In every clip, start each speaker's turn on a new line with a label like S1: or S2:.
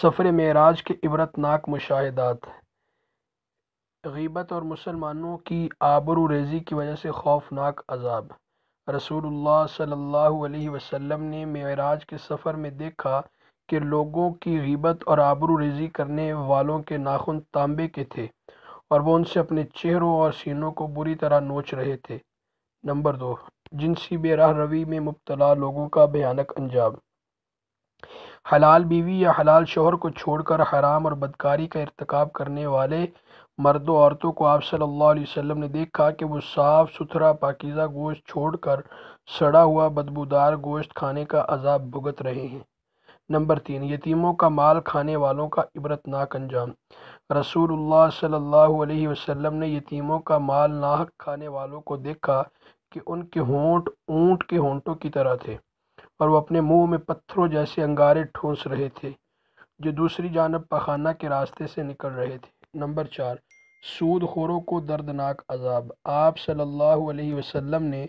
S1: सफ़र मराज के इबरतनाक मुशाहदात गीबत और मुसलमानों की आबरू रेज़ी की वजह से खौफनाक अजाब रसूल सल्ला वसम ने मराज के सफ़र में देखा कि लोगों की गीबत और आबरू रेज़ी करने वालों के नाखुन तांबे के थे और वह उनसे अपने चेहरों और सीनों को बुरी तरह नोच रहे थे नंबर दो जिनसी बेराह रवी में मुबतला लोगों का भयानक अंजाम हलाल बीवी या हलाल शोहर को छोड़कर हराम और बदकारी का इरतकब करने वाले मर्द औरतों को आप सल्लल्लाहु अलैहि वसल्लम ने देखा कि वो साफ़ सुथरा पाकिज़ा गोश्त छोड़कर सड़ा हुआ बदबूदार गोश्त खाने का अजाब भुगत रहे हैं नंबर तीन यतीमों का माल खाने वालों का इबरतनाक अंजाम रसूल सल्ला अलैहि ने यतीमों का माल नाहक खाने वालों को देखा कि उनके होंठ ऊंट के होंठों की तरह थे और वो अपने मुंह में पत्थरों जैसे अंगारे ठोंस रहे थे जो दूसरी जानब पखाना के रास्ते से निकल रहे थे नंबर चार सूद खोरों को दर्दनाक अजाब आप सल्लल्लाहु अलैहि वसल्लम ने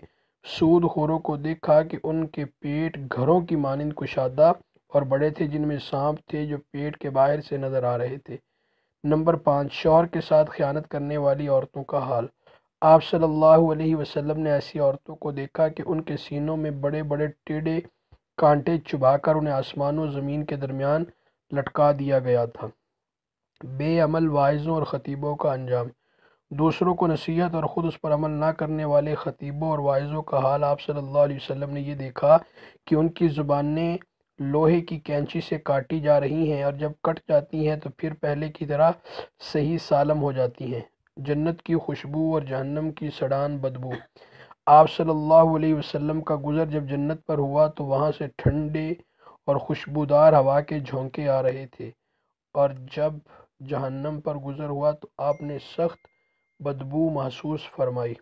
S1: सूद खोरों को देखा कि उनके पेट घरों की मानंद कुशादा और बड़े थे जिनमें सांप थे जो पेट के बाहर से नज़र आ रहे थे नंबर पाँच शोहर के साथ ख़यानत करने वाली औरतों का हाल आप सल्लल्लाहु अलैहि वसल्लम ने ऐसी औरतों को देखा कि उनके सीनों में बड़े बड़े टेढ़े कांटे चुभाकर उन्हें आसमान और ज़मीन के दरमियान लटका दिया गया था बेअमल वाइजों और ख़तीबों का अंजाम दूसरों को नसीहत और ख़ुद उस पर अमल ना करने वाले ख़तीबों और वाइजों का हाल आप सल्लल्लाहु अलैहि वसल्लम ने यह देखा कि उनकी ज़ुबानें लोहे की कैंची से काटी जा रही हैं और जब कट जाती हैं तो फिर पहले की तरह सही सालम हो जाती हैं जन्नत की खुशबू और जहन्नम की सड़ान बदबू आप सल्लल्लाहु अलैहि वसल्लम का गुज़र जब जन्नत पर हुआ तो वहाँ से ठंडे और खुशबूदार हवा के झोंके आ रहे थे और जब जहन्नम पर गुज़र हुआ तो आपने सख्त बदबू महसूस फरमाई